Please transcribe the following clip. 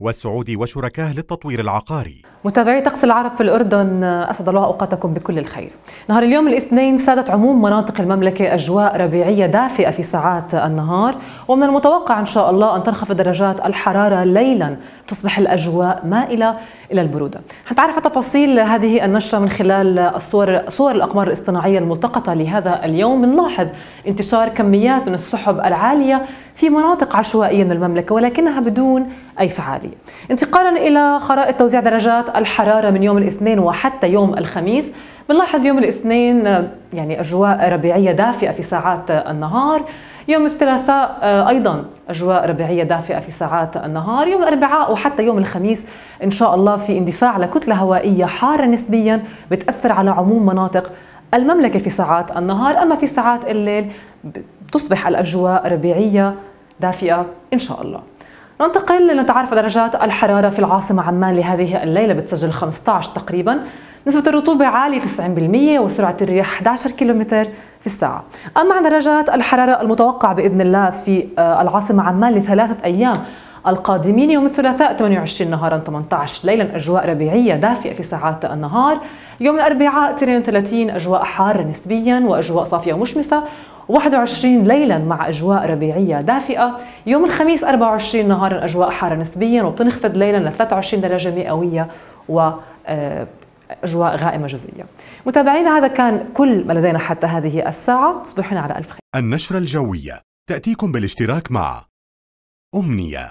والسعودي وشركاه للتطوير العقاري متابعي طقس العرب في الأردن أسعد الله أوقاتكم بكل الخير نهار اليوم الاثنين سادت عموم مناطق المملكة أجواء ربيعية دافئة في ساعات النهار ومن المتوقع إن شاء الله أن تنخفض درجات الحرارة ليلا تصبح الأجواء مائلة إلى البرودة هنتعرف تفاصيل هذه النشرة من خلال الصور صور الأقمار الاصطناعية الملتقطة لهذا اليوم نلاحظ انتشار كميات من السحب العالية في مناطق عشوائية من المملكة ولكنها بدون أي فعالية الحالية انتقالا إلى خرائط توزيع درجات الحرارة من يوم الاثنين وحتى يوم الخميس بنلاحظ يوم الاثنين يعني أجواء ربيعية دافئة في ساعات النهار يوم الثلاثاء آه، ايضا اجواء ربيعيه دافئه في ساعات النهار يوم الاربعاء وحتى يوم الخميس ان شاء الله في اندفاع لكتله هوائيه حاره نسبيا بتاثر على عموم مناطق المملكه في ساعات النهار اما في ساعات الليل تصبح الاجواء ربيعيه دافئه ان شاء الله ننتقل لنتعرف درجات الحرارة في العاصمة عمان لهذه الليلة بتسجل 15 تقريبا نسبة الرطوبة عالية 90% وسرعة الرياح 11 كيلومتر في الساعة أما عن درجات الحرارة المتوقعة بإذن الله في آه، العاصمة عمان لثلاثة أيام القادمين يوم الثلاثاء 28 نهارا 18 ليلا أجواء ربيعية دافئة في ساعات النهار يوم الأربعاء 32 أجواء حارة نسبيا وأجواء صافية ومشمسة 21 ليلا مع اجواء ربيعيه دافئه، يوم الخميس 24 نهارا اجواء حاره نسبيا وبتنخفض ليلا ل 23 درجه مئويه و آه، اجواء غائمه جزئيه متابعينا هذا كان كل ما لدينا حتى هذه الساعه، تصبحون على الف خير. النشره الجويه تاتيكم بالاشتراك مع امنيه